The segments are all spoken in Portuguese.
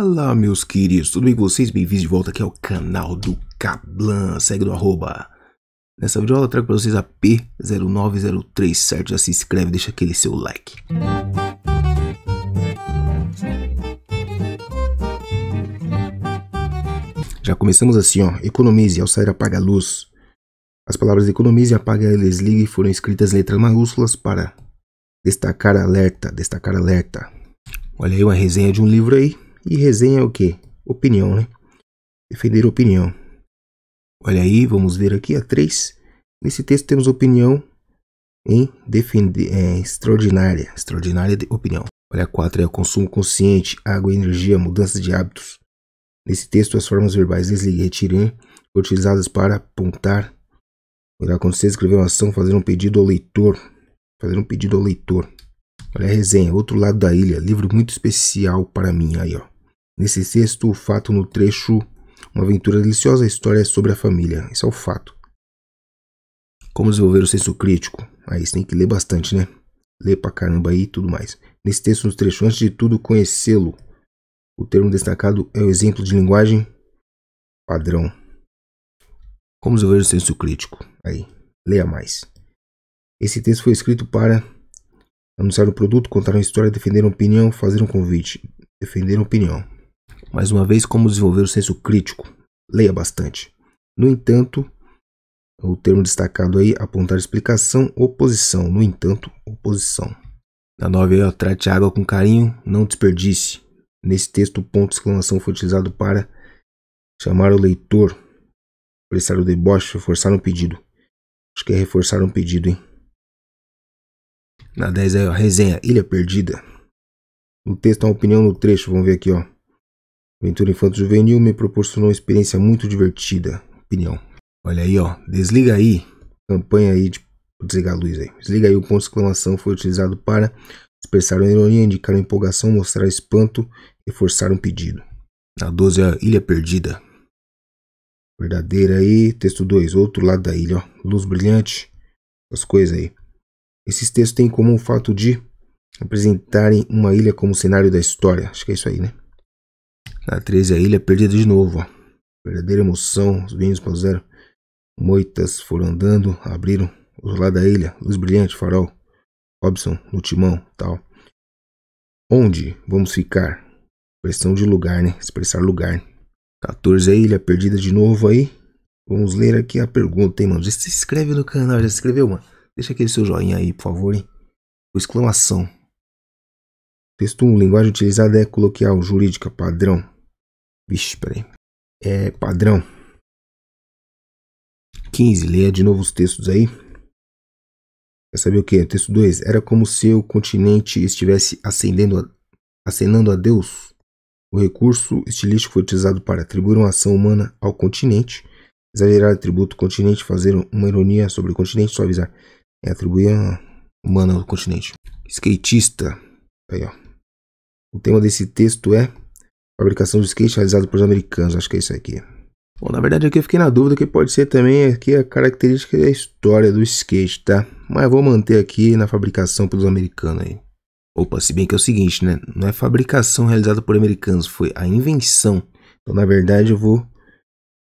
Fala meus queridos, tudo bem com vocês? Bem-vindos de volta aqui ao canal do Cablan, segue do arroba. Nessa videoaula eu trago para vocês a p 0903 certo? Já se inscreve, deixa aquele seu like. Já começamos assim ó, economize ao sair apaga a luz. As palavras economize, apaga e desligue foram escritas em letras maiúsculas para destacar alerta, destacar alerta. Olha aí uma resenha de um livro aí, e resenha é o quê? Opinião, né? Defender opinião. Olha aí, vamos ver aqui a 3. Nesse texto temos opinião em defender, é, extraordinária, extraordinária opinião. Olha a 4 é o consumo consciente, água, energia, mudança de hábitos. Nesse texto as formas verbais desligue, retire, utilizadas para apontar. Irá acontecer escrever uma ação, fazer um pedido ao leitor. Fazer um pedido ao leitor. Olha a resenha, outro lado da ilha, livro muito especial para mim aí, ó. Nesse sexto, o fato no trecho Uma aventura deliciosa, a história é sobre a família. Esse é o fato. Como desenvolver o senso crítico? Aí você tem que ler bastante, né? Ler pra caramba aí e tudo mais. Nesse texto, no trecho, antes de tudo, conhecê-lo. O termo destacado é o exemplo de linguagem padrão. Como desenvolver o senso crítico? Aí, leia mais. Esse texto foi escrito para anunciar o produto, contar uma história, defender uma opinião, fazer um convite. Defender uma opinião mais uma vez, como desenvolver o senso crítico. Leia bastante. No entanto, o termo destacado aí, apontar explicação, oposição. No entanto, oposição. Na 9 aí, trate a água com carinho, não desperdice. Nesse texto, o ponto de exclamação foi utilizado para chamar o leitor, prestar o deboche, reforçar um pedido. Acho que é reforçar um pedido, hein? Na 10 aí, ó, resenha Ilha Perdida. no texto é uma opinião no trecho, vamos ver aqui, ó. Aventura Infanto Juvenil me proporcionou uma experiência muito divertida. Opinião. Olha aí, ó. Desliga aí. Campanha aí de desligar a luz aí. Desliga aí. O ponto de exclamação foi utilizado para expressar uma ironia, indicar uma empolgação, mostrar espanto, e forçar um pedido. Na 12 a Ilha Perdida. Verdadeira aí. Texto 2. Outro lado da ilha, ó. Luz brilhante. As coisas aí. Esses textos têm em comum o fato de apresentarem uma ilha como cenário da história. Acho que é isso aí, né? Tá 13 a ilha perdida de novo, ó. Verdadeira emoção, os vinhos zero, Moitas foram andando, abriram os lados da ilha, luz brilhante, farol. Robson no timão, tal. Onde vamos ficar? Expressão de lugar, né? Expressar lugar. 14 a ilha perdida de novo aí. Vamos ler aqui a pergunta, hein, mano? Já se inscreve no canal, já se inscreveu, mano? Deixa aquele seu joinha aí, por favor, hein? O exclamação. Texto 1. Linguagem utilizada é coloquial, jurídica, padrão. Vixe, peraí. É padrão. 15. Leia de novo os textos aí. Quer saber o que? Texto 2. Era como se o continente estivesse ascendendo a, acenando a Deus. O recurso estilístico foi utilizado para atribuir uma ação humana ao continente, exagerar atributo ao continente, fazer uma ironia sobre o continente, suavizar. É atribuir a humana ao continente. Skatista. Aí, ó. O tema desse texto é Fabricação de skate realizado pelos americanos, acho que é isso aqui. Bom, na verdade aqui eu fiquei na dúvida que pode ser também aqui a característica e a história do skate, tá? Mas vou manter aqui na fabricação pelos americanos aí. Opa, se bem que é o seguinte, né? Não é fabricação realizada por americanos, foi a invenção. Então, na verdade, eu vou,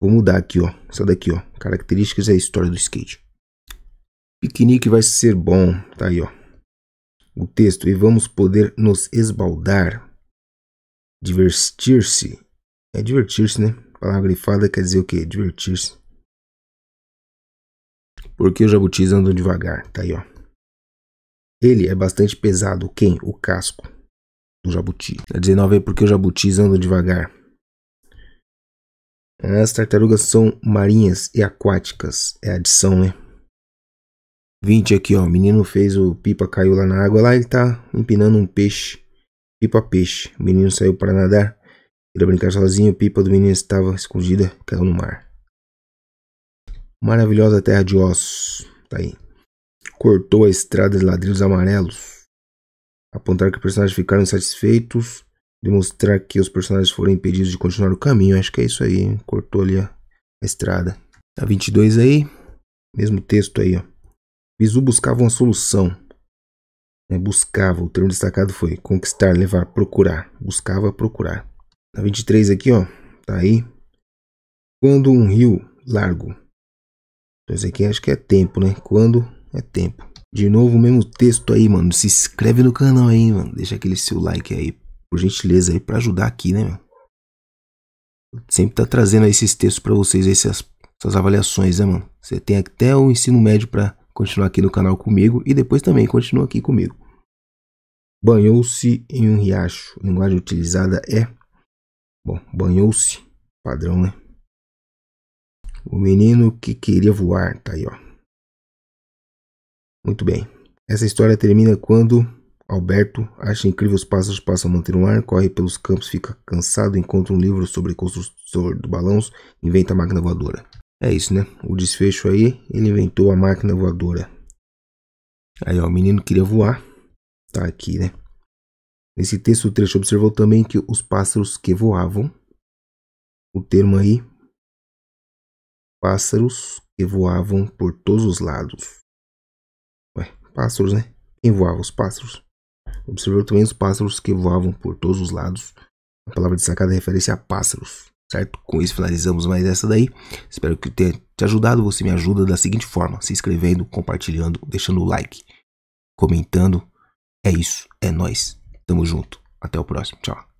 vou mudar aqui, ó. Essa daqui, ó. Características e a história do skate. Piquenique vai ser bom. Tá aí, ó. O texto. E vamos poder nos esbaldar divertir-se. É divertir-se, né? A palavra grifada quer dizer o quê? Divertir-se. Porque os jabutis andam devagar. Tá aí, ó. Ele é bastante pesado. Quem? O casco do jabuti. A 19 é porque os jabutis andam devagar. As tartarugas são marinhas e aquáticas. É adição, né? 20 aqui, ó. O menino fez o pipa, caiu lá na água lá, ele tá empinando um peixe. Pipa peixe. O menino saiu para nadar. Queria brincar sozinho. Pipa do menino estava escondida. Caiu no mar. Maravilhosa terra de ossos. Tá aí. Cortou a estrada de ladrilhos amarelos. Apontar que os personagens ficaram insatisfeitos. Demonstrar que os personagens foram impedidos de continuar o caminho. Acho que é isso aí. Hein? Cortou ali a, a estrada. Tá 22 aí. Mesmo texto aí, ó. Bizu buscava uma solução. Né? Buscava, o termo destacado foi conquistar, levar, procurar. Buscava procurar. Na 23 aqui, ó, tá aí. Quando um rio largo. Então, esse aqui acho que é tempo, né? Quando é tempo. De novo, o mesmo texto aí, mano. Se inscreve no canal aí, mano. Deixa aquele seu like aí, por gentileza, aí, pra ajudar aqui, né, mano? Sempre tá trazendo esses textos para vocês, essas, essas avaliações, né, mano? Você tem até o ensino médio pra continua aqui no canal comigo e depois também continua aqui comigo. Banhou-se em um riacho. A linguagem utilizada é. Bom, banhou-se. Padrão, né? O menino que queria voar. Tá aí, ó. Muito bem. Essa história termina quando Alberto acha incrível os pássaros, passa a manter um ar, corre pelos campos, fica cansado, encontra um livro sobre construtor de balões, inventa a máquina voadora. É isso, né? O desfecho aí, ele inventou a máquina voadora. Aí, ó, o menino queria voar. Tá aqui, né? Nesse texto, o trecho observou também que os pássaros que voavam, o termo aí, pássaros que voavam por todos os lados. Ué, pássaros, né? Quem voava? Os pássaros. Observou também os pássaros que voavam por todos os lados. A palavra destacada refere-se a pássaros certo? Com isso finalizamos mais essa daí. Espero que tenha te ajudado. Você me ajuda da seguinte forma: se inscrevendo, compartilhando, deixando o like, comentando. É isso, é nós. Tamo junto. Até o próximo. Tchau.